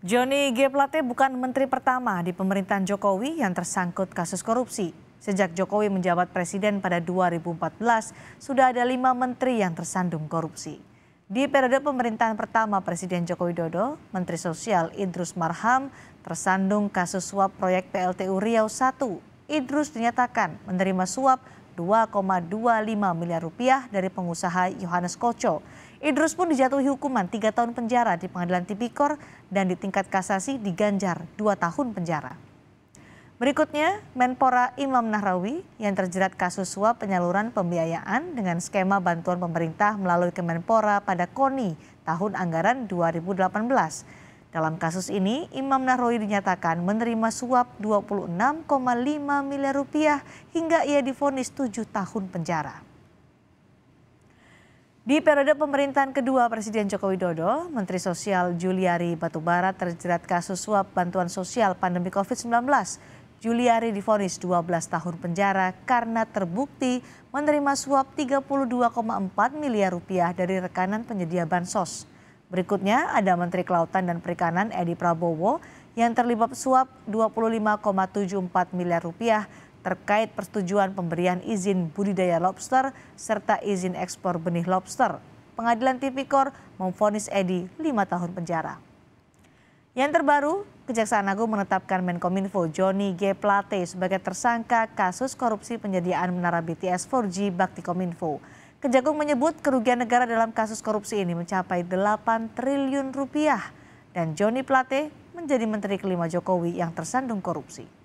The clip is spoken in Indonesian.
Joni G. Plate bukan menteri pertama di pemerintahan Jokowi yang tersangkut kasus korupsi. Sejak Jokowi menjabat presiden pada 2014, sudah ada lima menteri yang tersandung korupsi. Di periode pemerintahan pertama Presiden Joko Widodo, Menteri Sosial Idrus Marham tersandung kasus suap proyek PLTU Riau I. Idrus dinyatakan menerima suap 2,25 miliar rupiah dari pengusaha Yohanes Koco. Idrus pun dijatuhi hukuman 3 tahun penjara di pengadilan tipikor dan di tingkat kasasi diganjar 2 tahun penjara. Berikutnya, Menpora Imam Nahrawi yang terjerat kasus suap penyaluran pembiayaan dengan skema bantuan pemerintah melalui Kemenpora pada KONI tahun anggaran 2018. Dalam kasus ini, Imam Nahrawi dinyatakan menerima suap 26,5 miliar rupiah hingga ia difonis 7 tahun penjara. Di periode pemerintahan kedua Presiden Joko Widodo, Menteri Sosial Juliari Batubara terjerat kasus suap bantuan sosial pandemi COVID-19. Juliari difonis 12 tahun penjara karena terbukti menerima suap 32,4 miliar rupiah dari rekanan penyedia bansos. Berikutnya ada Menteri Kelautan dan Perikanan Edi Prabowo yang terlibat suap 25,74 miliar rupiah terkait persetujuan pemberian izin budidaya lobster serta izin ekspor benih lobster. Pengadilan Tipikor memfonis Edi 5 tahun penjara. Yang terbaru, Kejaksaan Agung menetapkan Menkominfo Joni G. Plate sebagai tersangka kasus korupsi penyediaan menara BTS 4G Bakti Kominfo. Kejagung menyebut kerugian negara dalam kasus korupsi ini mencapai 8 triliun rupiah dan Joni Plate menjadi menteri kelima Jokowi yang tersandung korupsi.